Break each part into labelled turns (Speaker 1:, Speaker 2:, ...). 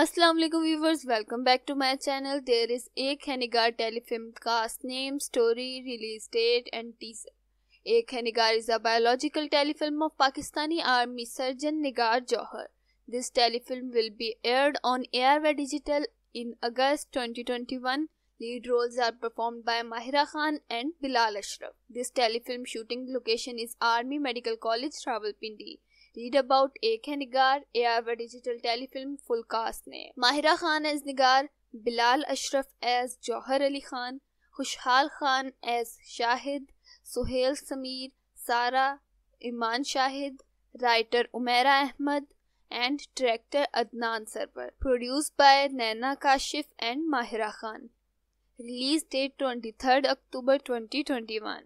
Speaker 1: Assalamu alaikum viewers, welcome back to my channel. There is a Henigar telefilm cast name, story, release date and teaser. A Henigar is a biological telefilm of Pakistani army surgeon Nigar Johar. This telefilm will be aired on air ARV Digital in August 2021. Lead roles are performed by Mahira Khan and Bilal Ashraf. This telefilm shooting location is Army Medical College, Rawalpindi. Read about Ek Hai Nigar A R Y digital telefilm full cast ने Mahira Khan as Nigar Bilal Ashraf as Jauhar Ali Khan Khushhal Khan as Shahid Suhail Sameer Sara Iman Shahid writer Umera Ahmed and director Adnan Sarwar produce by Naina Kashif and Mahira Khan release date twenty third October twenty twenty one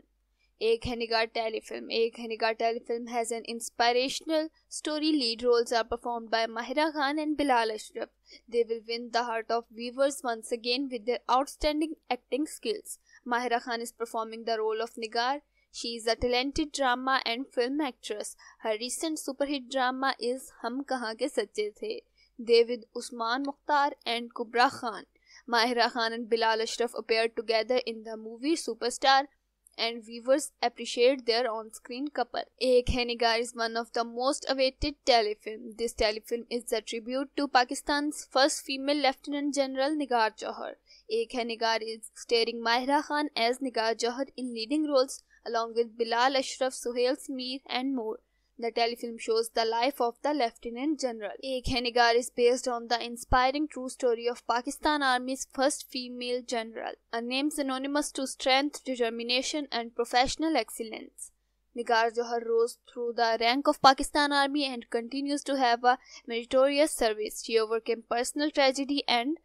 Speaker 1: Ek Hai Nigar telefilm Ek Hai Nigar telefilm has an inspirational story lead roles are perform by Mahira Khan and Bilal Ashraf they will win the heart of viewers once again with their outstanding acting skills Mahira Khan is performing the role of Nigar she is a talented drama and film actress her recent superhit drama is Hum Kahan Ke Sachay Thay देविद Usman Mukhtar and Kubra Khan Mahira Khan and Bilal Ashraf appear together in the movie Superstar and viewers appreciate their on-screen couple. Ek Hai Nigaar is one of the most awaited telefilm. This telefilm is a tribute to Pakistan's first female Lieutenant General Nigar Johar. Ek Hai Nigaar is starring Mahira Khan as Nigar Johar in leading roles along with Bilal Ashraf, Suhail Smeer and more. The telefilm shows the life of the Lieutenant General. Ek Hai Nigar is based on the inspiring true story of Pakistan Army's first female general, a name synonymous to strength, determination, and professional excellence. Nigar Johar rose through the rank of Pakistan Army and continues to have a meritorious service. She overcame personal tragedy and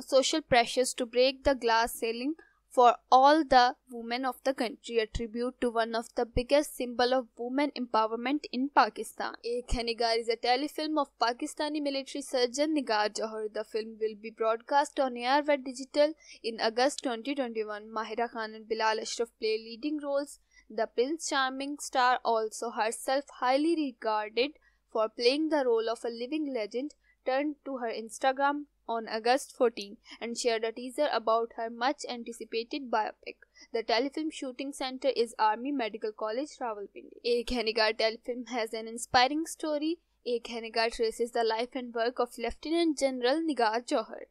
Speaker 1: social pressures to break the glass ceiling for all the women of the country, a tribute to one of the biggest symbol of women empowerment in Pakistan. Ek Hai Nigar is a telefilm of Pakistani military surgeon Nigar Johar. The film will be broadcast on air digital in August 2021. Mahira Khan and Bilal Ashraf play leading roles. The Prince Charming star also herself highly regarded for playing the role of a living legend turned to her Instagram on August 14 and shared a teaser about her much anticipated biopic. The telefilm shooting center is Army Medical College, Rawalpindi. A Khenigar telefilm has an inspiring story. A Khenigar traces the life and work of Lieutenant General Nigar Johar,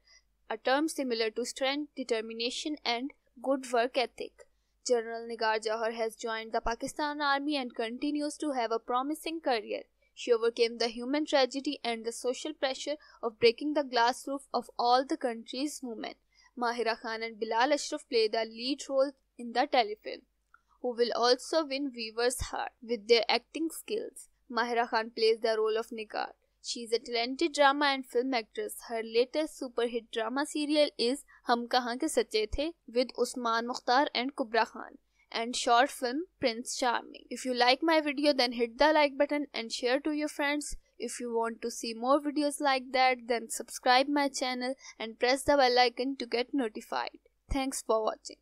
Speaker 1: a term similar to strength, determination, and good work ethic. General Nigar Johar has joined the Pakistan Army and continues to have a promising career. She overcame the human tragedy and the social pressure of breaking the glass roof of all the country's women. Mahira Khan and Bilal Ashraf play the lead role in the telefilm, who will also win viewers' heart with their acting skills. Mahira Khan plays the role of Nigar. She is a talented drama and film actress. Her latest super hit drama serial is Hum Kahan Ke Sache The with Usman Mukhtar and Kubra Khan. and short film Prince Charming. If you like my video then hit the like button and share to your friends. If you want to see more videos like that then subscribe my channel and press the bell icon to get notified. Thanks for watching.